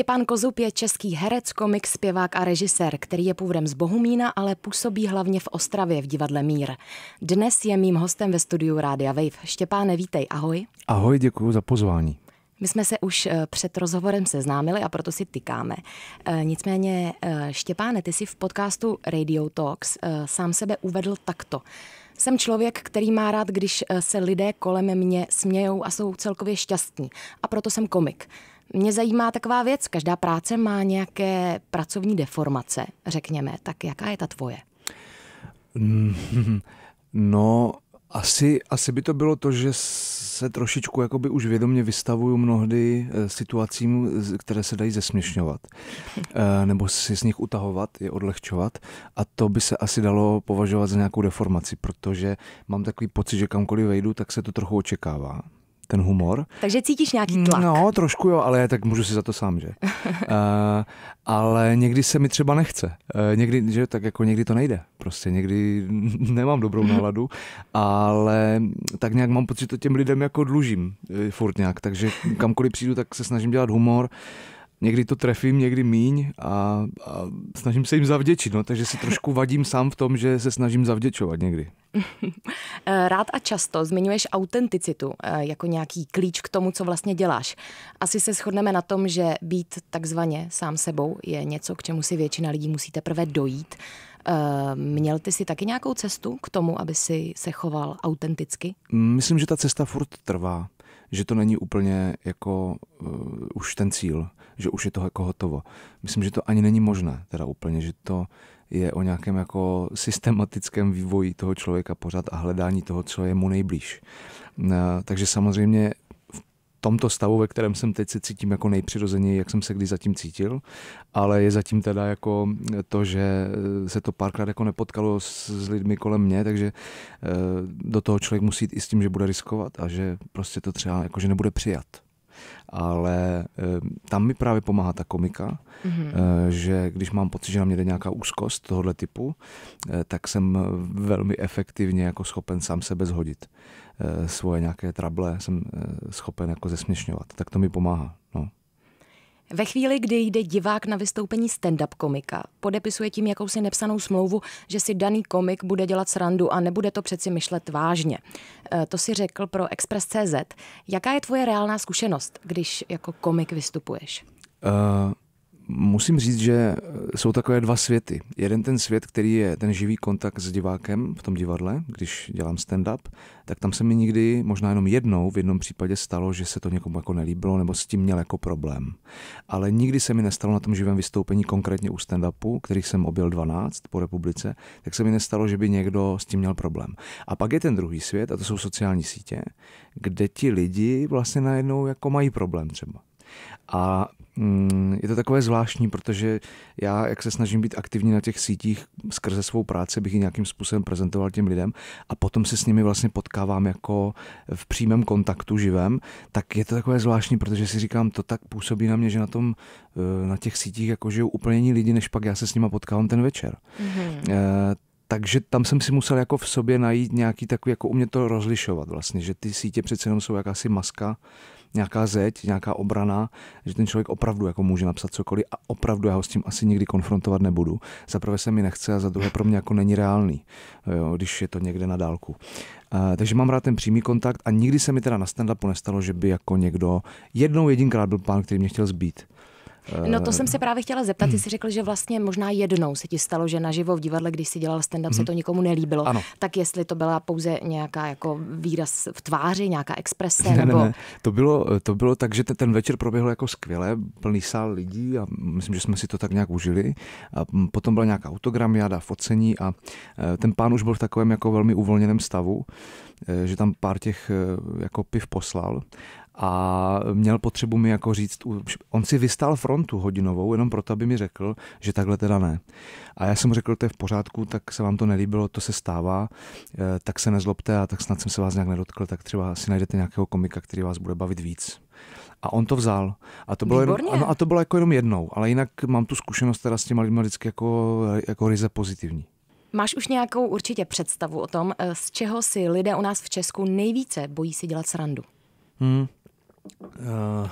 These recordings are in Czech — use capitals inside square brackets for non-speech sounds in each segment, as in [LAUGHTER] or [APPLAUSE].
Štěpán Kozup je český herec, komik, zpěvák a režisér, který je původem z Bohumína, ale působí hlavně v Ostravě v divadle Mír. Dnes je mým hostem ve studiu Rádia Wave. Štěpáne, vítej, ahoj. Ahoj, děkuji za pozvání. My jsme se už eh, před rozhovorem seznámili a proto si tykáme. Eh, nicméně, eh, Štěpáne, ty si v podcastu Radio Talks sám sebe uvedl takto. Jsem člověk, který má rád, když se lidé kolem mě smějou a jsou celkově šťastní. A proto jsem komik. Mě zajímá taková věc, každá práce má nějaké pracovní deformace, řekněme. Tak jaká je ta tvoje? Mm-hmm. No, asi, asi by to bylo to, že se trošičku jakoby už vědomě vystavuju mnohdy eh, situacím, které se dají zesměšňovat. [LAUGHS] Eh, nebo si z nich utahovat, je odlehčovat. A to by se asi dalo považovat za nějakou deformaci, protože mám takový pocit, že kamkoliv vejdu, tak se to trochu očekává ten humor. Takže cítíš nějaký tlak. No, trošku jo, ale tak můžu si za to sám, že? uh, [LAUGHS] ale někdy se mi třeba nechce. Uh, někdy, že tak jako někdy to nejde. Prostě někdy [LAUGHS] nemám dobrou náladu, ale tak nějak mám pocit, že to těm lidem jako dlužím uh, furt nějak. Takže kamkoliv přijdu, tak se snažím dělat humor. Uh, někdy to trefím, někdy míň a, a snažím se jim zavděčit, no, takže si trošku vadím sám v tom, že se snažím zavděčovat někdy. [LAUGHS] Eh, rád a často zmiňuješ autenticitu eh, jako nějaký klíč k tomu, co vlastně děláš. Asi se shodneme na tom, že být takzvaně sám sebou je něco, k čemu si většina lidí musí teprve dojít. Eh, měl ty si taky nějakou cestu k tomu, aby si se choval autenticky? Mm, myslím, že ta cesta furt trvá že to není úplně jako uh, už ten cíl že už je to jako hotovo. Myslím, že to ani není možné, teda úplně, že to je o nějakém jako systematickém vývoji toho člověka pořád a hledání toho, co je mu nejblíž. Eh, takže samozřejmě tomto stavu, ve kterém jsem teď se cítím jako nejpřirozeněji, jak jsem se kdy zatím cítil, ale je zatím teda jako to, že eh, se to párkrát jako nepotkalo s, s lidmi kolem mě, takže eh, do toho člověk musí jít i s tím, že bude riskovat a že prostě to třeba jako, že nebude přijat ale eh, tam mi právě pomáhá ta komika, mm-hmm. že když mám pocit, že na mě jde nějaká úzkost tohohle typu, eh, tak jsem velmi efektivně jako schopen sám sebe zhodit. Svoje nějaké trable jsem schopen jako zesměšňovat. Tak to mi pomáhá. No. Ve chvíli, kdy jde divák na vystoupení stand-up komika, podepisuje tím jakousi nepsanou smlouvu, že si daný komik bude dělat srandu a nebude to přeci myšlet vážně. E, to si řekl pro Express.cz. Jaká je tvoje reálná zkušenost, když jako komik vystupuješ? Uh... Musím říct, že eh, jsou takové dva světy. Jeden ten svět, který je ten živý kontakt s divákem v tom divadle, když dělám stand-up, tak tam se mi nikdy, možná jenom jednou, v jednom případě stalo, že se to někomu jako nelíbilo nebo s tím měl jako problém. Ale nikdy se mi nestalo na tom živém vystoupení, konkrétně u stand-upu, kterých jsem objel 12 po republice, tak se mi nestalo, že by někdo s tím měl problém. A pak je ten druhý svět, a to jsou sociální sítě, kde ti lidi vlastně najednou jako mají problém třeba. A mm, je to takové zvláštní, protože já, jak se snažím být aktivní na těch sítích skrze svou práci, bych ji nějakým způsobem prezentoval těm lidem a potom se s nimi vlastně potkávám jako v přímém kontaktu živém, tak je to takové zvláštní, protože si říkám, to tak působí na mě, že na tom, eh, na těch sítích jako žijou úplně jiní lidi, než pak já se s nimi potkávám ten večer. Mm-hmm. E, takže tam jsem si musel jako v sobě najít nějaký takový, jako umět to rozlišovat vlastně, že ty sítě přece jenom jsou jakási maska, nějaká zeď, nějaká obrana, že ten člověk opravdu jako může napsat cokoliv a opravdu já ho s tím asi nikdy konfrontovat nebudu. Za prvé se mi nechce a za druhé pro mě jako není reálný, jo, když je to někde na dálku. Uh, takže mám rád ten přímý kontakt a nikdy se mi teda na stand nestalo, že by jako někdo, jednou jedinkrát byl pán, který mě chtěl zbít. No to eh, jsem se právě chtěla zeptat. Ty hmm. jsi řekl, že vlastně možná jednou se ti stalo, že naživo v divadle, když si dělal stand-up, hmm. se to nikomu nelíbilo. Ano. Tak jestli to byla pouze nějaká jako výraz v tváři, nějaká exprese? Ne, nebo... ne, ne. To, bylo, to bylo tak, že ten večer proběhl jako skvěle, plný sál lidí a myslím, že jsme si to tak nějak užili. A potom byla nějaká jada, focení a eh, ten pán už byl v takovém jako velmi uvolněném stavu, eh, že tam pár těch jako piv poslal a měl potřebu mi jako říct, on si vystál frontu hodinovou jenom proto, aby mi řekl, že takhle teda ne. A já jsem mu řekl, to je v pořádku, tak se vám to nelíbilo, to se stává, eh, tak se nezlobte a tak snad jsem se vás nějak nedotkl, tak třeba si najdete nějakého komika, který vás bude bavit víc. A on to vzal. A to bylo, jen, ano, a to bylo jako jenom jednou, ale jinak mám tu zkušenost teda s těma lidmi vždycky jako, jako ryze pozitivní. Máš už nějakou určitě představu o tom, eh, z čeho si lidé u nás v Česku nejvíce bojí si dělat srandu? Hmm. Uh,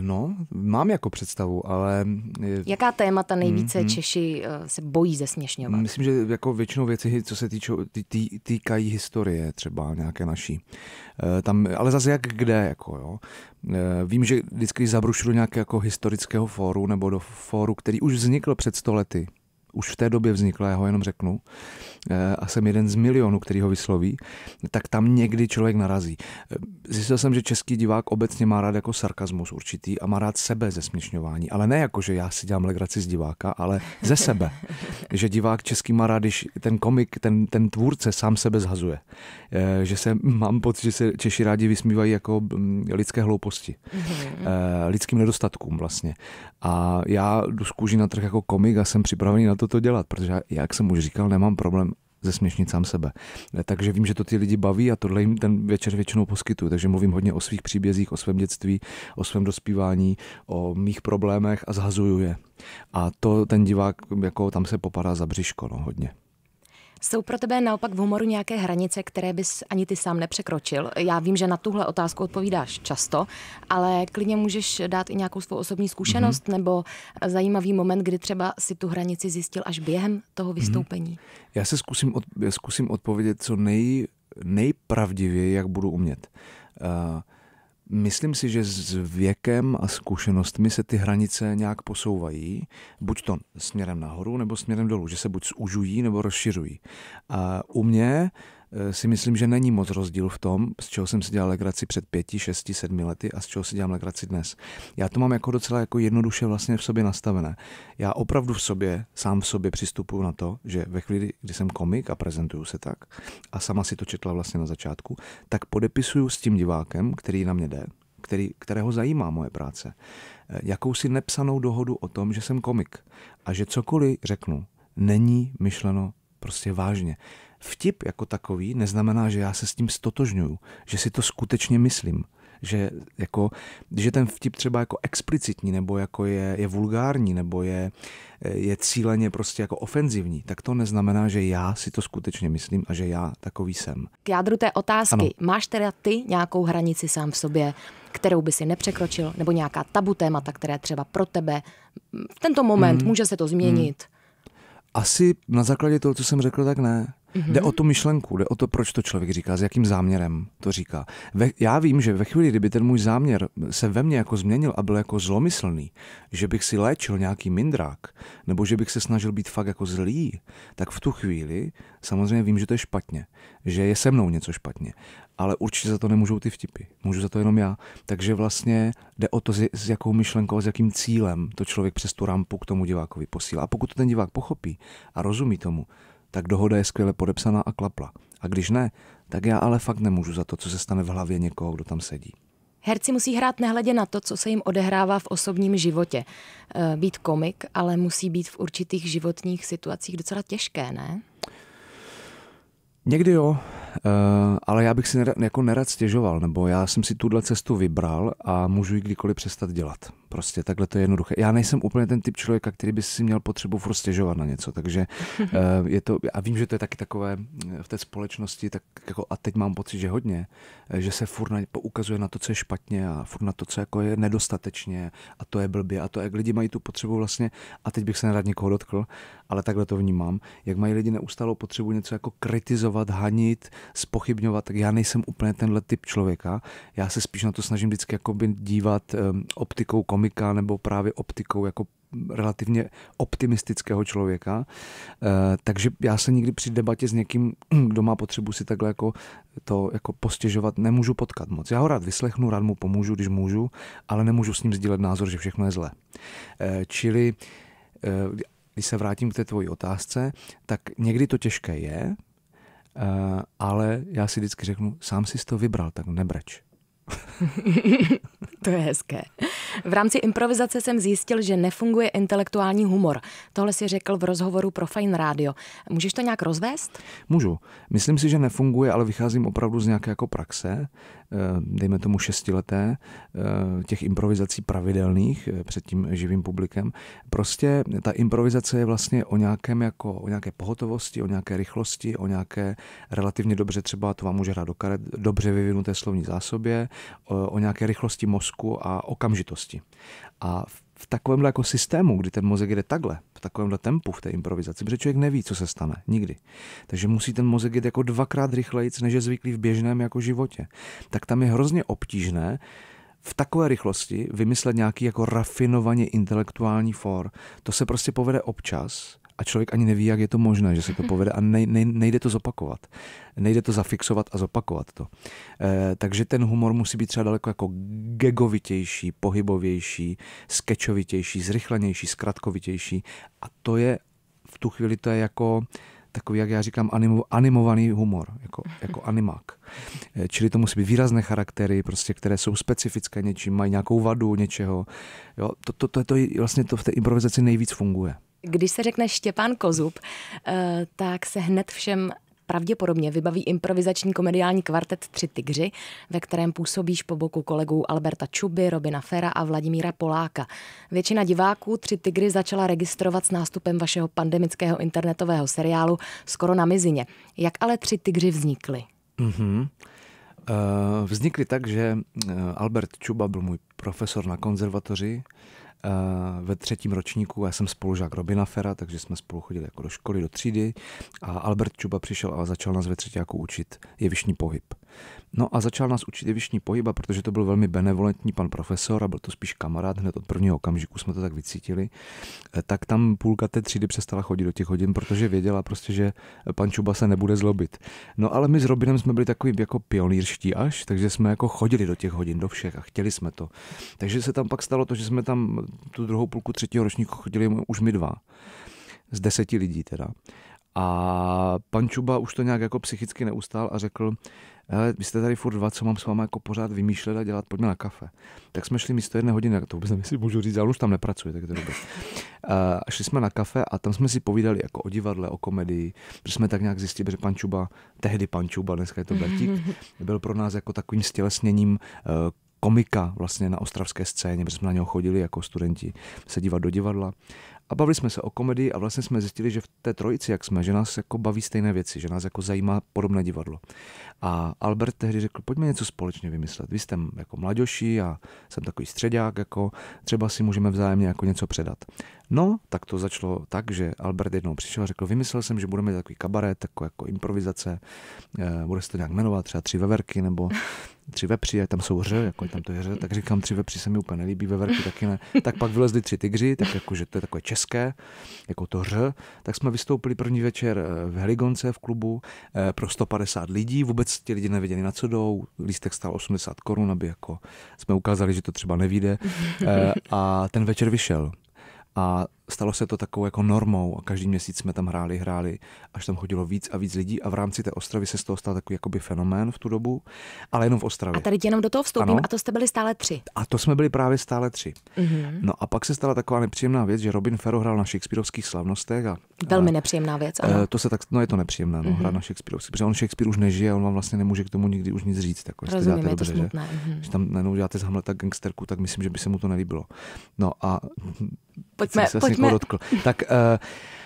no, mám jako představu, ale... Jaká témata nejvíce mm, mm. Češi eh, se bojí zesměšňovat? Myslím, že jako většinou věci, co se týčo, tý, tý, týkají historie třeba nějaké naší. Uh, tam, ale zase jak kde, jako jo. Uh, vím, že vždycky zabrušu do nějakého jako historického fóru nebo do fóru, který už vznikl před stolety, už v té době vznikla, já ho jenom řeknu, eh, a jsem jeden z milionů, který ho vysloví, tak tam někdy člověk narazí. Eh, zjistil jsem, že český divák obecně má rád jako sarkazmus určitý a má rád sebe zesměšňování, ale ne jako, že já si dělám legraci z diváka, ale ze sebe. [LAUGHS] že divák český má rád, když ten komik, ten, ten tvůrce sám sebe zhazuje. Eh, že se, [LAUGHS] mám pocit, že se Češi rádi vysmívají jako mm, lidské hlouposti, mhm. lidským nedostatkům vlastně. A já jdu z kůži na trh jako komik a jsem připravený na toto dělat, protože já, jak jsem už říkal, nemám problém zesměšnit sám sebe. E, takže vím, že to ty lidi baví a tohle jim ten večer většinou poskytuju. Takže mluvím hodně o svých příbězích, o svém dětství, o svém dospívání, o mých problémech a zhazuju je. A to ten divák, jako tam se popadá za břiško, no, hodně. Jsou pro tebe naopak v humoru nějaké hranice, které bys ani ty sám nepřekročil? Já vím, že na tuhle otázku odpovídáš často, ale klidně můžeš dát i nějakou svou osobní mhm. zkušenost mm-hmm. nebo zajímavý moment, kdy třeba si tu hranici zjistil až během toho mhm. vystoupení. Mm-hmm. Já se zkusím, od, zkusím odpovědět co nej, nejpravdivěji, jak budu umět. Uh, Myslím si, že s věkem a zkušenostmi se ty hranice nějak posouvají, buď to směrem nahoru nebo směrem dolů, že se buď zužují nebo rozšiřují. A u mě Eh, si myslím, že není moc rozdíl v tom, z čeho jsem si dělal legraci před pěti, šesti, sedmi lety a z čeho si dělám legraci dnes. Já to mám jako docela jako jednoduše vlastně v sobě nastavené. Já opravdu v sobě, sám v sobě přistupuju na to, že ve chvíli, kdy jsem komik a prezentuju se tak, a sama si to četla vlastně na začátku, tak podepisuju s tím divákem, který na mě jde, který, kterého zajímá moje práce, eh, jakousi nepsanou dohodu o tom, že jsem komik a že cokoliv řeknu, není myšleno prostě vážně. Vtip jako takový neznamená, že já se s tím stotožňuju, že si to skutečně myslím že, jako, že ten vtip třeba jako explicitní, nebo jako je, je vulgární, nebo je, je cíleně prostě jako ofenzivní, tak to neznamená, že já si to skutečně myslím a že já takový jsem. K jádru té otázky. Ano. Máš teda ty nějakou hranici sám v sobě, kterou by si nepřekročil, nebo nějaká tabu témata, které třeba pro tebe v tento moment mm. může se to změnit? Mm. Asi na základě toho, co jsem řekl, tak ne. Mm-hmm. Jde o tu myšlenku, jde o to, proč to člověk říká, s jakým záměrem to říká. Ve, já vím, že ve chvíli, kdyby ten můj záměr se ve mně jako změnil a byl jako zlomyslný, že bych si léčil nějaký mindrák, nebo že bych se snažil být fakt jako zlý, tak v tu chvíli samozřejmě vím, že to je špatně, že je se mnou něco špatně. Ale určitě za to nemůžou ty vtipy, můžu za to jenom já. Takže vlastně jde o to, s jakou myšlenkou, s jakým cílem to člověk přes tu rampu k tomu divákovi posílá. A pokud to ten divák pochopí a rozumí tomu, tak dohoda je skvěle podepsaná a klapla. A když ne, tak já ale fakt nemůžu za to, co se stane v hlavě někoho, kdo tam sedí. Herci musí hrát nehledě na to, co se jim odehrává v osobním životě. E, být komik, ale musí být v určitých životních situacích docela těžké, ne? Někdy jo, e, ale já bych si nerad, jako nerad stěžoval, nebo já jsem si tuhle cestu vybral a můžu ji kdykoliv přestat dělat. Prostě takhle to je jednoduché. Já nejsem úplně ten typ člověka, který by si měl potřebu furt stěžovat na něco, takže [LAUGHS] eh, je to, a vím, že to je taky takové eh, v té společnosti, tak jako, a teď mám pocit, že hodně, eh, že se furt na, poukazuje na to, co je špatně a furt na to, co jako je nedostatečně a to je blbě a to, jak lidi mají tu potřebu vlastně, a teď bych se nerad někoho dotkl, ale takhle to vnímám, jak mají lidi neustálou potřebu něco jako kritizovat, hanit, spochybňovat, tak já nejsem úplně tenhle typ člověka, já se spíš na to snažím vždycky jako by dívat um, optikou komentáře komika nebo právě optikou jako relativně optimistického člověka. Eh, takže já se nikdy při debatě s někým, [CLEARS THROAT] kdo má potřebu si takhle jako to jako postěžovat, nemůžu potkat moc. Já ho rád vyslechnu, rád mu pomůžu, když můžu, ale nemůžu s ním sdílet názor, že všechno je zlé. Eh, čili eh, když se vrátím k té tvoji otázce, tak někdy to těžké je, ale já si vždycky řeknu, sám si to vybral, tak nebreč. [LAUGHS] to je hezké. V rámci improvizace jsem zjistil, že nefunguje intelektuální humor. Tohle si řekl v rozhovoru pro Fine Radio. Můžeš to nějak rozvést? Můžu. Myslím si, že nefunguje, ale vycházím opravdu z nějaké jako praxe. Eh, dejme tomu šestileté, eh, těch improvizací pravidelných eh, před tím živým publikem. Prostě ta improvizace je vlastně o nějakém jako, o nějaké pohotovosti, o nějaké rychlosti, o nějaké relativně dobře třeba, to vám může hrát do karet, dobře vyvinuté slovní zásobě, o, nějaké rychlosti mozku a okamžitosti. A v v takovémhle jako systému, kdy ten mozek jde takhle, v takovémhle tempu v té improvizaci, protože člověk neví, co se stane, nikdy. Takže musí ten mozek jít jako dvakrát rychleji, než je zvyklý v běžném jako životě. Tak tam je hrozně obtížné v takové rychlosti vymyslet nějaký jako rafinovaně intelektuální for. To se prostě povede občas, a člověk ani neví, jak je to možné, že se to povede a nej, nej, nejde to zopakovat. Nejde to zafixovat a zopakovat to. E, takže ten humor musí být třeba daleko jako gegovitější, pohybovější, skečovitější, zrychlenější, zkratkovitější a to je v tu chvíli to je jako takový, jak já říkám, animo, animovaný humor, jako, jako animák. Eh, čili to musí být výrazné charaktery, prostě, které jsou specifické něčím, mají nějakou vadu něčeho. Jo, to, to, to, je to vlastně to v té improvizaci nejvíc funguje. Když se řekne Štěpán Kozub, eh, tak se hned všem pravděpodobně vybaví improvizační komediální kvartet Tři tygři, ve kterém působíš po boku kolegů Alberta Čuby, Robina Fera a Vladimíra Poláka. Většina diváků Tři tygry začala registrovat s nástupem vašeho pandemického internetového seriálu Skoro na mizině. Jak ale Tři tygři vznikly? Mm-hmm. Vznikly tak, že eh, Albert Čuba byl můj profesor na konzervatoři Eh, ve třetím ročníku, já jsem spolužák Robina Fera, takže jsme spolu chodili jako do školy, do třídy a Albert Čuba přišel a začal nás ve jako učit jevišní pohyb. No a začal nás učit jevišní pohyb, a protože to byl velmi benevolentní pan profesor a byl to spíš kamarád, hned od prvního okamžiku jsme to tak vycítili, eh, tak tam půlka té třídy přestala chodit do těch hodin, protože věděla prostě, že pan Čuba se nebude zlobit. No ale my s Robinem jsme byli takový jako pionýrští až, takže jsme jako chodili do těch hodin, do všech a chtěli jsme to. Takže se tam pak stalo to, že jsme tam tu druhou půlku třetího ročníku chodili už my dva. Z deseti lidí teda. A pan Čuba už to nějak jako psychicky neustál a řekl, hele, vy jste tady furt dva, co mám s váma jako pořád vymýšlet a dělat, pojďme na kafe. Tak jsme šli místo jedné hodiny, to vůbec nevím, si můžu říct, ale už tam nepracuje, tak to dobře. A šli jsme na kafe a tam jsme si povídali jako o divadle, o komedii, protože jsme tak nějak zjistili, že pan Čuba, tehdy pan Čuba, dneska je to Bertík, [LAUGHS] byl pro nás jako takovým stělesněním eh, komika vlastně na ostravské scéně, protože jsme na něho chodili jako studenti se dívat do divadla a bavili jsme se o komedii a vlastně jsme zjistili, že v té trojici, jak jsme, že nás jako baví stejné věci, že nás jako zajímá podobné divadlo. A Albert tehdy řekl, pojďme něco společně vymyslet. Vy jste jako mladoši a jsem takový středák, jako třeba si můžeme vzájemně jako něco předat. No, tak to začalo tak, že Albert jednou přišel a řekl, vymyslel jsem, že budeme takový kabaret, jako, jako improvizace, eh, bude se to nějak jmenovat, třeba tři veverky nebo tři vepři, a tam jsou hře, jako tam to je hře, tak říkám, tři vepři se mi úplně nelíbí, veverky taky ne. Tak pak vylezly tři tygři, tak jakože to je takové české české, jako to ř, tak jsme vystoupili první večer eh, v Heligonce v klubu eh, pro 150 lidí, vůbec ti lidi nevěděli na co jdou, lístek stál 80 korun, aby jako jsme ukázali, že to třeba nevíde mhm. eh, a ten večer vyšel. A stalo se to takovou jako normou a každý měsíc jsme tam hráli, hráli, až tam chodilo víc a víc lidí a v rámci té Ostravy se z toho stal takový jakoby fenomén v tu dobu, ale jenom v Ostravě. A tady jenom do toho vstoupím ano. a to jste byli stále tři. A to jsme byli právě stále tři. Mm-hmm. No a pak se stala taková nepříjemná věc, že Robin Ferro hrál na Shakespeareovských slavnostech. A, Velmi a, nepříjemná věc, ano. Eh, to se tak, no je to nepříjemné, no, mm-hmm. hrát mhm. na Shakespeareovských, protože on Shakespeare už nežije, on vám vlastně nemůže k tomu nikdy už nic říct. Jako, Rozumím, je to dobře, smutné. Že? Mm-hmm. tam najednou děláte z Hamleta gangsterku, tak myslím, že by se mu to nelíbilo. No a Pojďme, pojďme jsme... podotkl. Tak, eh,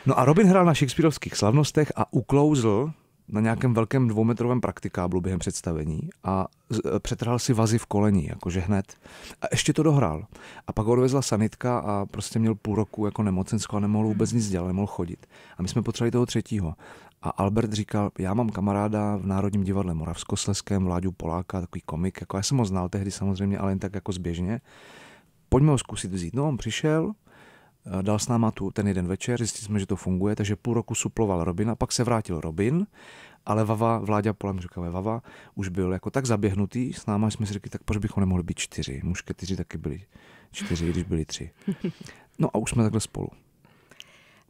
no a Robin hrál na Shakespeareovských slavnostech a uklouzl na nějakém velkém dvoumetrovém praktikáblu během představení a eh, přetrhal si vazy v koleni, jakože hned. A ještě to dohrál. A pak odvezla sanitka a prostě měl půl roku jako nemocenskou a nemohl vůbec nic dělat, nemohl chodit. A my jsme potřebovali toho třetího. A Albert říkal, já mám kamaráda v Národním divadle Moravskosleském, Vláďu Poláka, takový komik, jako já jsem ho znal tehdy samozřejmě, ale jen tak jako zběžně. Pojďme ho zkusit vzít. No on přišel, Eh, dal s náma tu ten jeden večer, zjistili jsme, že to funguje, takže půl roku suploval Robin a pak se vrátil Robin, ale Vava, Vláďa Polem říkal, Vava už byl jako tak zaběhnutý s náma, jsme si řekli, tak proč bychom nemohli být čtyři, mušketyři taky byli čtyři, když byli tři. No a už jsme takhle spolu.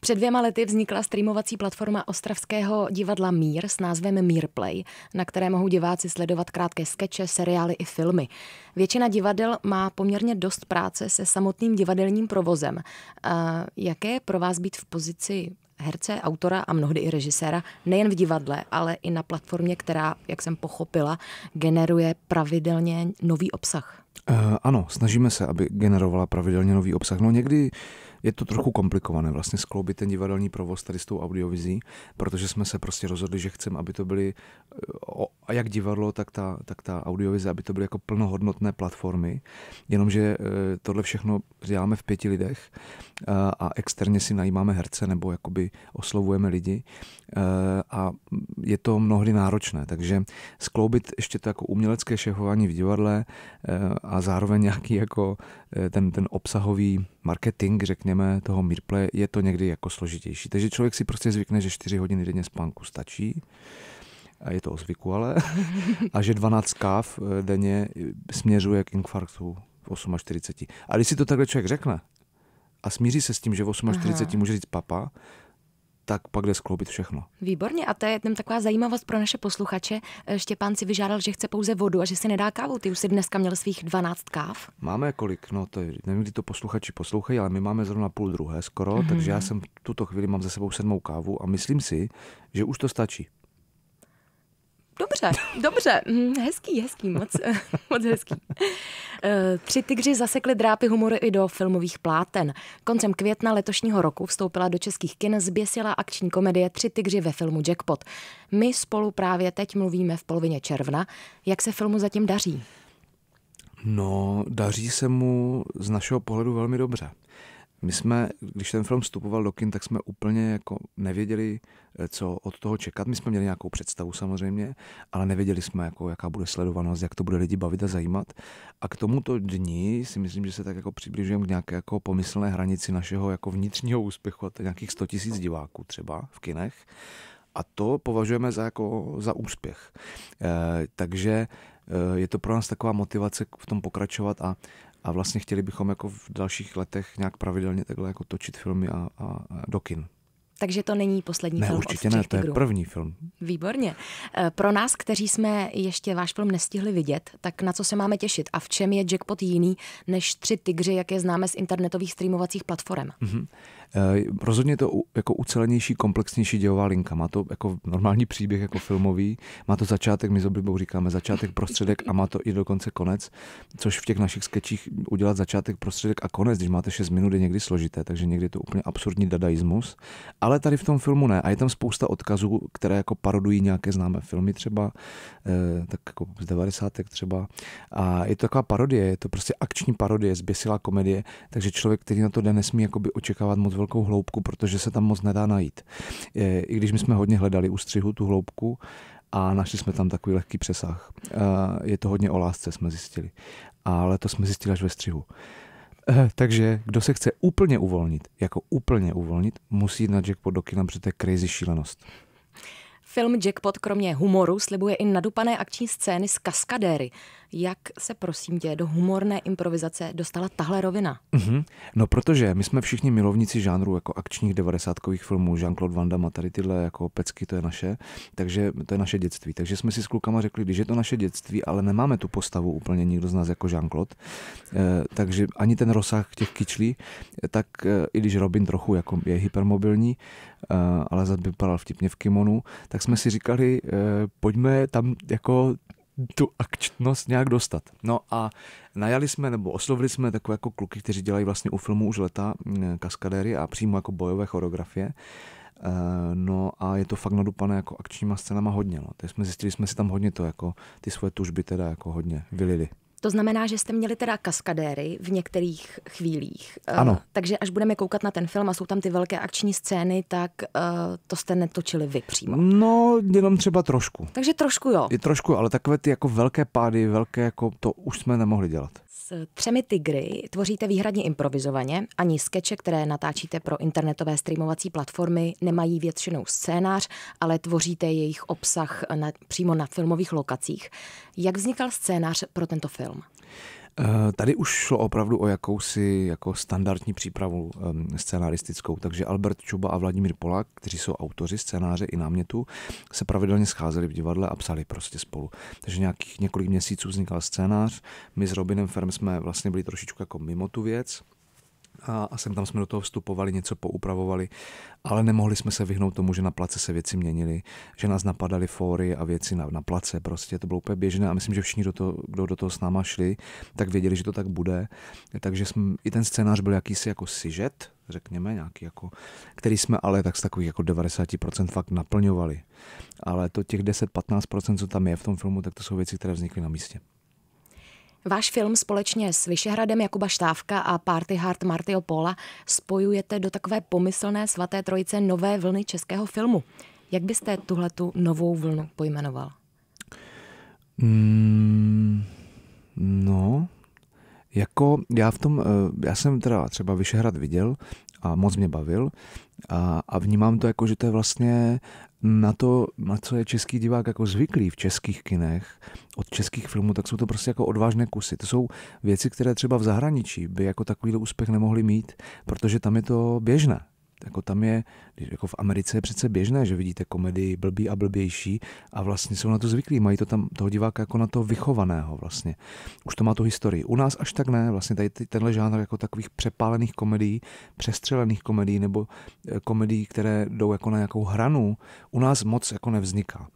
Před dvěma lety vznikla streamovací platforma ostravského divadla Mír s názvem Mírplay, na které mohou diváci sledovat krátké skeče, seriály i filmy. Většina divadel má poměrně dost práce se samotným divadelním provozem. A jaké je pro vás být v pozici herce, autora a mnohdy i režiséra, nejen v divadle, ale i na platformě, která, jak jsem pochopila, generuje pravidelně nový obsah? Uh, ano, snažíme se, aby generovala pravidelně nový obsah. No někdy uh, je to trochu komplikované vlastně skloubit ten divadelní provoz tady s tou audiovizí, protože jsme se prostě rozhodli, že chceme, aby to byly eh, a jak divadlo, tak ta, tak ta audiovize, aby to byly jako plnohodnotné platformy, jenomže eh, tohle všechno děláme v pěti lidech eh, a externě si najímáme herce nebo jakoby oslovujeme lidi a je to mnohdy náročné, takže skloubit ještě to jako umělecké šefování v divadle a zároveň nějaký jako ten, ten obsahový marketing, řekněme, toho Mirple, je to někdy jako složitější. Takže člověk si prostě zvykne, že 4 hodiny denně spánku stačí, a je to o zvyku ale, a že 12 káv eh, denně eh, směřuje k infarktu v 48. A když si to takhle člověk řekne a smíří se s tím, že v 48 Aha. může říct papa, tak pak jde skloubit všechno. Výborně, a to je tam taková zajímavost pro naše posluchače. Eh, Štěpán si vyžádal, že chce pouze vodu a že si nedá kávu. Ty už si dneska měl svých 12 káv. Máme kolik, no to je, nevím, kdy to posluchači poslouchají, ale my máme zrovna půl druhé skoro, mm-hmm. takže já jsem tuto chvíli mám za sebou sedmou kávu a myslím si, že už to stačí. Dobře, dobře, mm, hezký, hezký, moc, [LAUGHS] moc hezký. Eh, tři tygři zasekly drápy humoru i do filmových pláten. Koncem května letošního roku vstoupila do českých kin zběsila akční komedie Tři tygři ve filmu Jackpot. My spolu právě teď mluvíme v polovině června. Jak se filmu zatím daří? No, daří se mu z našeho pohledu velmi dobře. My jsme, když ten film vstupoval do kin, tak jsme úplně jako nevěděli, eh, co od toho čekat. My jsme měli nějakou představu samozřejmě, ale nevěděli jsme, jako, jaká bude sledovanost, jak to bude lidi bavit a zajímat. A k tomuto dní si myslím, že se tak jako přibližujeme k nějaké jako pomyslné hranici našeho jako vnitřního úspěchu, a to nějakých 100 000 diváků třeba v kinech. A to považujeme za, jako, za úspěch. E, takže eh, je to pro nás taková motivace v tom pokračovat a a vlastně chtěli bychom jako v dalších letech nějak pravidelně takhle jako točit filmy a, a, a do kin. Takže to není poslední ne, film. Určitě od ne, to je tigru. první film. Výborně. Eh, pro nás, kteří jsme ještě váš film nestihli vidět, tak na co se máme těšit a v čem je jackpot jiný než tři tygři, jak je známe z internetových streamovacích platform? Mm-hmm. Eh, rozhodně to jako ucelenější, komplexnější dějová linka. Má to jako normální příběh, jako filmový. Má to začátek, my s oblibou říkáme začátek, prostředek a má to i dokonce konec, což v těch našich skečích udělat začátek, prostředek a konec, když máte 6 minut, je někdy složité, takže někdy je to úplně absurdní dadaismus. Ale tady v tom filmu ne. A je tam spousta odkazů, které jako parodují nějaké známé filmy třeba, eh, tak jako z 90. třeba. A je to taková parodie, je to prostě akční parodie, zběsilá komedie, takže člověk, který na to jde, nesmí očekávat moc velkou hloubku, protože se tam moc nedá najít. I když my jsme hodně hledali u střihu tu hloubku, a našli jsme tam takový lehký přesah. Je to hodně o lásce, jsme zjistili. Ale to jsme zjistili až ve střihu. Eh, takže kdo se chce úplně uvolnit, jako úplně uvolnit, musí jít na jackpot do kina, protože to je crazy šílenost. Film Jackpot kromě humoru slibuje i nadupané akční scény s kaskadéry. Jak se, prosím tě, do humorné improvizace dostala tahle rovina? Mm-hmm. No, protože my jsme všichni milovníci žánru jako akčních devadesátkových filmů. Jean-Claude Van Damme a tady tyhle jako pecky, to je naše. Takže to je naše dětství. Takže jsme si s klukama řekli, když je to naše dětství, ale nemáme tu postavu úplně nikdo z nás jako Jean-Claude, eh, takže ani ten rozsah těch kyčlí, eh, tak eh, i když Robin trochu jako je hypermobilní, eh, ale zase vypadal vtipně v kimonu, tak jsme si říkali, eh, pojďme tam jako tu akčnost nějak dostat. No a najali jsme nebo oslovili jsme takové jako kluky, kteří dělají vlastně u filmu už leta mm, kaskadéry a přímo jako bojové choreografie. Eh, no a je to fakt nadupané jako akčníma scénama hodně. No. Teď jsme zjistili, jsme si tam hodně to jako ty svoje tužby teda jako hodně vylili. To znamená, že jste měli teda kaskadéry v některých chvílích. Eh, ano. Uh, takže až budeme koukat na ten film a jsou tam ty velké akční scény, tak uh, to jste netočili vy přímo. No, jenom třeba trošku. Takže trošku jo. I trošku, ale takové ty jako velké pády, velké jako to už jsme nemohli dělat třemi tygry tvoříte výhradně improvizovaně, ani skeče, které natáčíte pro internetové streamovací platformy, nemají většinou scénář, ale tvoříte jejich obsah na, přímo na filmových lokacích. Jak vznikal scénář pro tento film? Eh, tady už šlo opravdu o jakousi jako standardní přípravu scénaristickou, takže Albert Čuba a Vladimír Polák, kteří jsou autoři scénáře i námětu, se pravidelně scházeli v divadle a psali prostě spolu. Takže nějakých několik měsíců vznikal scénář. My s Robinem Ferm jsme vlastně byli trošičku jako mimo tu věc, a, a sem tam jsme do toho vstupovali, něco poupravovali, ale nemohli jsme se vyhnout tomu, že na place se věci měnily, že nás napadaly fóry a věci na, na place, prostě to bylo úplně běžné a myslím, že všichni, do toho, kdo do toho s náma šli, tak věděli, že to tak bude, takže jsme, i ten scénář byl jakýsi jako sižet, řekněme, nějaký jako, který jsme ale tak z takových jako 90% fakt naplňovali. Ale to těch 10-15%, co tam je v tom filmu, tak to jsou věci, které vznikly na místě. Váš film společně s Vyšehradem Jakuba Štávka a Party Hard Martio Pola spojujete do takové pomyslné svaté trojice nové vlny českého filmu. Jak byste tuhletu novou vlnu pojmenoval? Mm, no, jako já v tom, eh, já jsem teda třeba Vyšehrad viděl a moc mě bavil a, a vnímám to jako, že to je vlastně na to, na co je český divák jako zvyklý v českých kinech, od českých filmů, tak jsou to prostě jako odvážné kusy. To jsou věci, které třeba v zahraničí by jako takovýhle úspěch nemohli mít, protože tam je to běžné jako tam je, jako v Americe je přece běžné, že vidíte komedii blbý a blbější a vlastně jsou na to zvyklí, mají to tam toho diváka jako na to vychovaného vlastně. Už to má tu historii. U nás až tak ne, vlastně tady tenhle žánr jako takových přepálených komedií, přestřelených komedií nebo eh, komedií, které jdou jako na nějakou hranu, u nás moc jako nevzniká.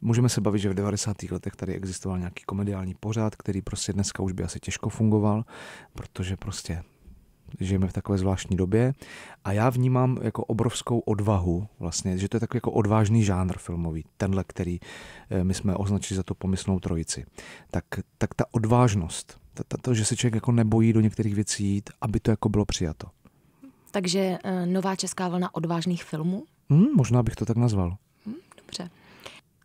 Můžeme se bavit, že v 90. letech tady existoval nějaký komediální pořád, který prostě dneska už by asi těžko fungoval, protože prostě žijeme v takové zvláštní době a já vnímám jako obrovskou odvahu vlastně, že to je takový jako odvážný žánr filmový, tenhle, který eh, my jsme označili za tu pomyslnou trojici. Tak, tak ta odvážnost, to, že se člověk jako nebojí do některých věcí jít, aby to jako bylo přijato. Takže eh, nová česká vlna odvážných filmů? Hmm, možná bych to tak nazval. Hmm, dobře.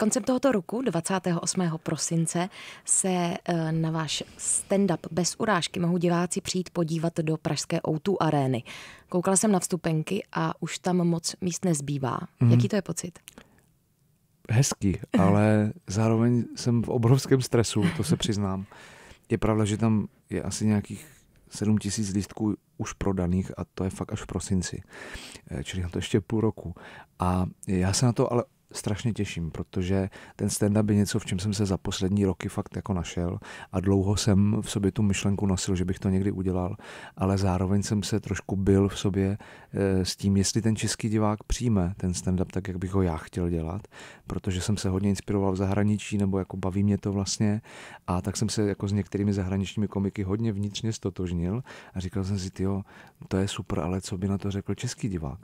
Koncem tohoto roku, 28. prosince, se eh, na váš stand-up bez urážky mohou diváci přijít podívat do pražské O2 arény. Koukala jsem na vstupenky a už tam moc míst nezbývá. Mm. Jaký to je pocit? Hezký, [LAUGHS] ale zároveň jsem v obrovském stresu, to se přiznám. Je pravda, že tam je asi nějakých 7 tisíc lístků už prodaných a to je fakt až v prosinci. Eh, čili na to ještě půl roku. A já se na to ale strašně těším, protože ten stand-up je něco, v čem jsem se za poslední roky fakt jako našel a dlouho jsem v sobě tu myšlenku nosil, že bych to někdy udělal, ale zároveň jsem se trošku byl v sobě eh, s tím, jestli ten český divák přijme ten stand-up tak, jak bych ho já chtěl dělat, protože jsem se hodně inspiroval v zahraničí, nebo jako baví mě to vlastně a tak jsem se jako s některými zahraničními komiky hodně vnitřně stotožnil a říkal jsem si, jo, to je super, ale co by na to řekl český divák?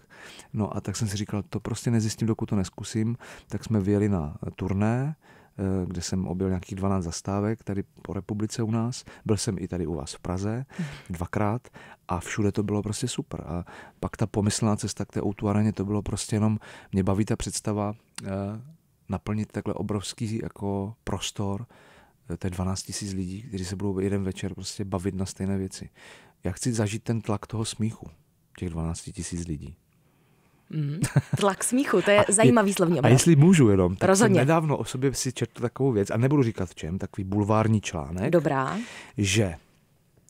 No a tak jsem si říkal, to prostě nezjistím, dokud to neskusím tak jsme vyjeli na turné, eh, kde jsem objel nějakých 12 zastávek tady po republice u nás. Byl jsem i tady u vás v Praze mhm. dvakrát a všude to bylo prostě super. A pak ta pomyslná cesta k té o to bylo prostě jenom, mě baví ta představa eh, naplnit takhle obrovský jako prostor, to je 12 tisíc lidí, kteří se budou jeden večer prostě bavit na stejné věci. Já chci zažít ten tlak toho smíchu těch 12 tisíc lidí. Mm. Tlak smíchu, to je a zajímavý slovní obraz. A jestli můžu jenom, tak Rozhodně. jsem nedávno o sobě si četl takovou věc, a nebudu říkat v čem, takový bulvární článek. Dobrá. Že,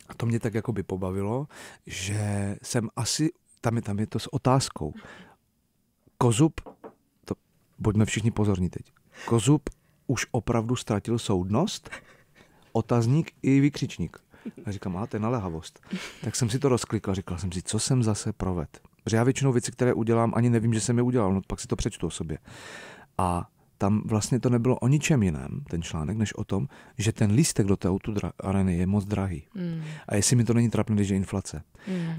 a to mě tak jako by pobavilo, že jsem asi, tam je, tam je to s otázkou, Kozub, to buďme všichni pozorní teď, Kozub už opravdu ztratil soudnost? Otazník i vykřičník. A říkám, máte to naléhavost. Tak jsem si to rozklikal, říkal jsem si, co jsem zase proved. Protože já většinou věci, které udělám, ani nevím, že jsem je udělal, no pak si to přečtu o sobě. A tam vlastně to nebylo o ničem jiném, ten článek, než o tom, že ten lístek do té autu areny je moc drahý. Mm. A jestli mi to není trapné, když je inflace, mm. uh,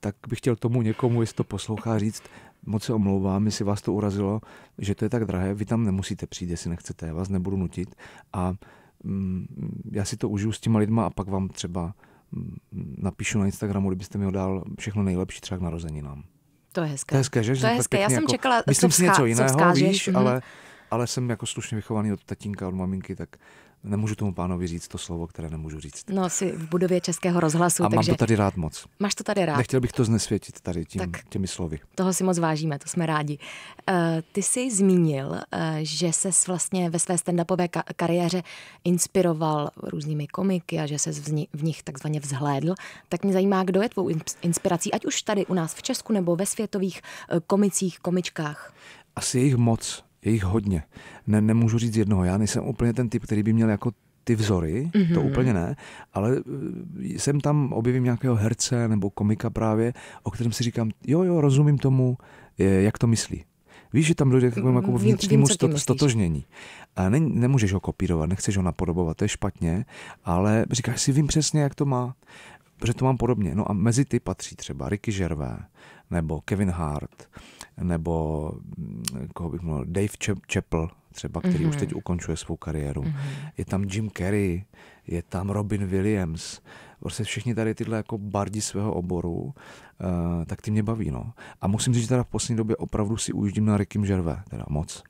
tak bych chtěl tomu někomu, jestli to poslouchá, říct, moc se omlouvám, jestli vás to urazilo, že to je tak drahé, vy tam nemusíte přijít, jestli nechcete, já vás nebudu nutit. A mm, já si to užiju s těma lidma a pak vám třeba napíšu na Instagramu, kdybyste mi ho dal všechno nejlepší třeba k narozeninám. To je hezké. To je hezké, že? To je hezké. Já jsem jako, čekala, myslím co si něco jiného, co víš, mm-hmm. ale, ale jsem jako slušně vychovaný od tatínka, od maminky, tak nemůžu tomu pánovi říct to slovo, které nemůžu říct. No, jsi v budově Českého rozhlasu. A takže... mám to tady rád moc. Máš to tady rád. Nechtěl bych to znesvětit tady tím, tak těmi slovy. Toho si moc vážíme, to jsme rádi. Uh, ty jsi zmínil, uh, že se vlastně ve své stand-upové ka- kariéře inspiroval různými komiky a že se v, v nich takzvaně vzhlédl. Tak mě zajímá, kdo je tvou inspirací, ať už tady u nás v Česku nebo ve světových eh, komicích, komičkách. Asi jejich moc je jich hodně. Ne, nemůžu říct jednoho, já nejsem úplně ten typ, který by měl jako ty vzory, mm-hmm. to mhm. úplně ne, ale e, jsem tam objevím nějakého herce nebo komika právě, o kterém si říkám, jo, jo, rozumím tomu, jak to myslí. Víš, že tam dojde k takovému mm, jako vnitřnímu vím, stotožnění. A ne, nemůžeš ho kopírovat, nechceš ho napodobovat, to je špatně, ale říkáš si, vím přesně, jak to má, protože to mám podobně. No a mezi ty patří třeba Ricky Gervais nebo Kevin Hart, nebo mm, koho bych mluvil, Dave Chappell, třeba, který mm-hmm. už mhm. teď ukončuje svou kariéru. Mm-hmm. Je tam Jim Carrey, je tam Robin Williams, prostě všichni tady tyhle jako bardi svého oboru, uh, tak ty mě baví, no. A musím říct, že teda v poslední době opravdu si ujíždím na Rickym Žerve, teda moc.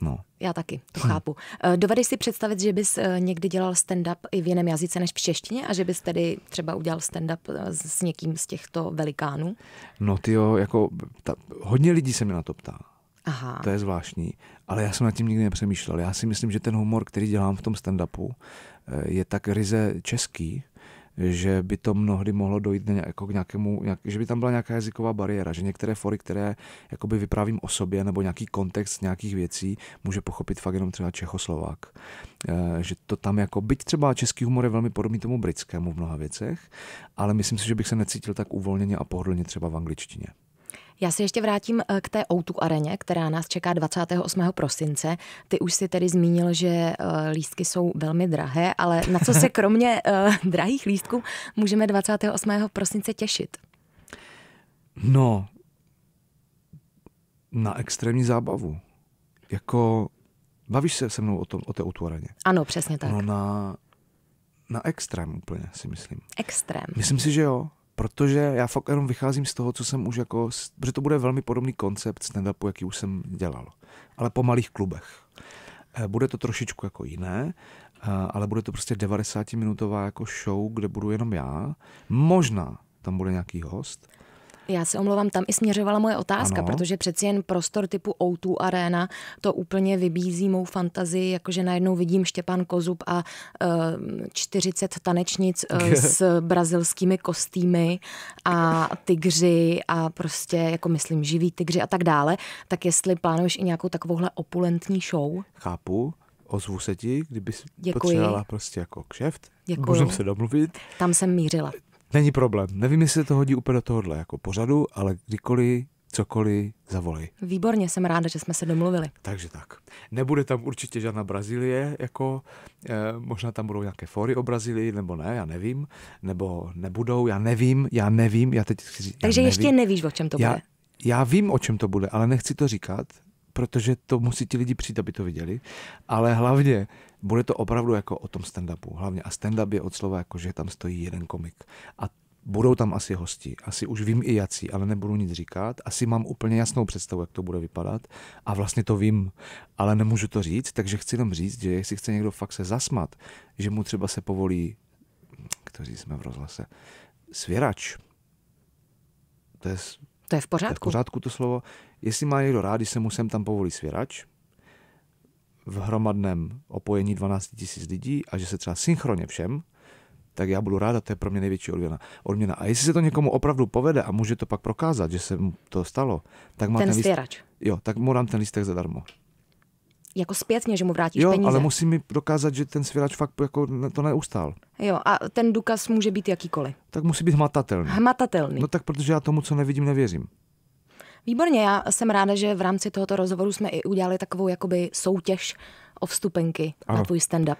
No. Já taky, to hmm. chápu. [LAUGHS] Eh, dovedeš si představit, že bys eh, někdy dělal stand-up i v jiném jazyce než v češtině a že bys tedy třeba udělal stand-up eh, s někým z těchto velikánů? No ty jo, jako ta, hodně lidí se mi na to ptá. Aha. To je zvláštní, ale já jsem nad tím nikdy nepřemýšlel. Já si myslím, že ten humor, který dělám v tom stand-upu, je tak ryze český, že by to mnohdy mohlo dojít jako k nějakému, nějak, že by tam byla nějaká jazyková bariéra, že některé fory, které jakoby vyprávím o sobě nebo nějaký kontext nějakých věcí, může pochopit fakt jenom třeba Čechoslovák. Eh, že to tam jako, byť třeba český humor je velmi podobný tomu britskému v mnoha věcech, ale myslím si, že bych se necítil tak uvolněně a pohodlně třeba v angličtině. Já se ještě vrátím eh, k té Outu areně, která nás čeká 28. prosince. Ty už si tedy zmínil, že eh, lístky jsou velmi drahé, ale na co se [LAUGHS] kromě eh, drahých lístků můžeme 28. prosince těšit? No, na extrémní zábavu. Jako, bavíš se se mnou o, tom, o té Outu areně? Ano, přesně tak. No na, na extrém úplně, si myslím. Extrém. Myslím si, že jo protože já fakt jenom vycházím z toho, co jsem už jako, protože to bude velmi podobný koncept stand jaký už jsem dělal, ale po malých klubech. Eh, bude to trošičku jako jiné, eh, ale bude to prostě 90-minutová jako show, kde budu jenom já. Možná tam bude nějaký host. Já se omlouvám, tam i směřovala moje otázka, ano. protože přeci jen prostor typu O2 Arena to úplně vybízí mou fantazii, jakože najednou vidím Štěpán Kozub a uh, eh, 40 tanečnic uh, [LAUGHS] s brazilskými kostýmy a tygři a prostě, jako myslím, živí tygři a tak dále. Tak jestli plánuješ i nějakou takovouhle opulentní show? Chápu ozvu se ti, kdyby potřebovala prostě jako kšeft. Děkuji. Můžeme se domluvit. Tam jsem mířila. Není problém. Nevím, jestli se to hodí úplně do tohohle jako pořadu, ale kdykoliv cokoliv zavolej. Výborně, jsem ráda, že jsme se domluvili. Takže tak. Nebude tam určitě žádná Brazílie, jako e, možná tam budou nějaké fóry o Brazílii, nebo ne, já nevím, nebo nebudou, já nevím, já nevím, já teď chci říct, Takže nevím. ještě nevíš, o čem to já, Já vím, o čem to bude, ale nechci to říkat, protože to musí ti lidi přijít, aby to viděli, ale hlavně bude to opravdu jako o tom stand-upu hlavně. A stand-up je od slova jako, že tam stojí jeden komik. A budou tam asi hosti, asi už vím i jací, ale nebudu nic říkat, asi mám úplně jasnou představu, jak to bude vypadat a vlastně to vím, ale nemůžu to říct, takže chci jenom říct, že jestli chce někdo fakt se zasmat, že mu třeba se povolí, kteří jsme v rozhlase, svěrač, to je, to je v pořádku. To je v pořádku to slovo. Jestli má někdo rád, když se mu sem tam povolí svěrač, v hromadném opojení 12 000 lidí a že se třeba synchronně všem, tak já budu ráda, to je pro mě největší odměna. A jestli se to někomu opravdu povede a může to pak prokázat, že se mu to stalo, tak má ten, ten stěrač. Jo, tak mu dám ten lístek zadarmo. Jako zpětně, že mu vrátíš jo, peníze. ale musí mi dokázat, že ten svěrač fakt jako to neustál. Jo, a ten důkaz může být jakýkoliv. Tak musí být hmatatelný. Hmatatelný. No tak protože já tomu, co nevidím, nevěřím. Výborně, já jsem ráda, že v rámci tohoto rozhovoru jsme i udělali takovou jakoby soutěž o vstupenky ano. na tvůj stand-up.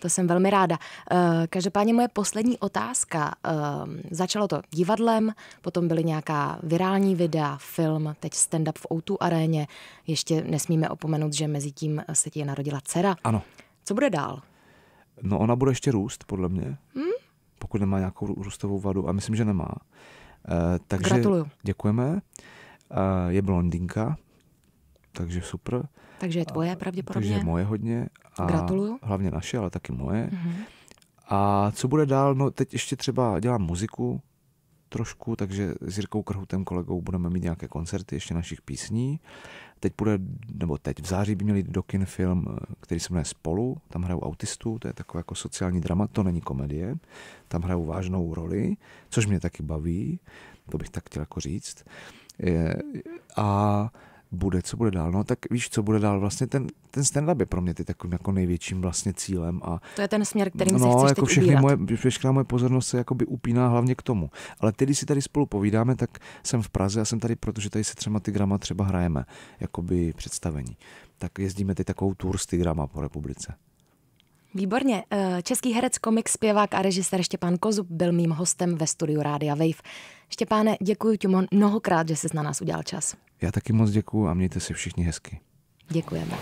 To jsem velmi ráda. Eh, každopádně moje poslední otázka. Eh, začalo to divadlem, potom byly nějaká virální videa, film, teď stand-up v Outu aréně. Ještě nesmíme opomenout, že mezi tím se ti je narodila dcera. Ano. Co bude dál? No ona bude ještě růst, podle mě. Hmm? Pokud nemá nějakou růstovou vadu, a myslím, že nemá. Eh, takže Gratuluju. děkujeme je blondinka, takže super. Takže je tvoje pravděpodobně. Takže je moje hodně. A Gratuluju. Hlavně naše, ale taky moje. Mm-hmm. A co bude dál? No teď ještě třeba dělám muziku trošku, takže s Jirkou Krhutem kolegou budeme mít nějaké koncerty ještě našich písní. Teď bude, nebo teď v září by měli do kin film, který se jmenuje Spolu, tam hrajou autistů, to je takové jako sociální drama, to není komedie, tam hrajou vážnou roli, což mě taky baví, to bych tak chtěl jako říct. Je, a bude, co bude dál. No tak víš, co bude dál. Vlastně ten, ten stand-up je pro mě ty takovým jako největším vlastně cílem. A, to je ten směr, kterým no, se chceš jako všechny moje, všechna moje pozornost se jakoby upíná hlavně k tomu. Ale teď, když si tady spolu povídáme, tak jsem v Praze a jsem tady, protože tady se třema tygrama třeba hrajeme, jakoby představení. Tak jezdíme teď takovou tour s tygrama po republice. Výborně. Eh, český herec, komik, zpěvák a režisér Štěpán Kozub byl mým hostem ve studiu Rádia Wave. Štěpáne, děkuji ti mnohokrát, že jsi na nás udělal čas. Já taky moc děkuji a mějte si všichni hezky. Děkujeme.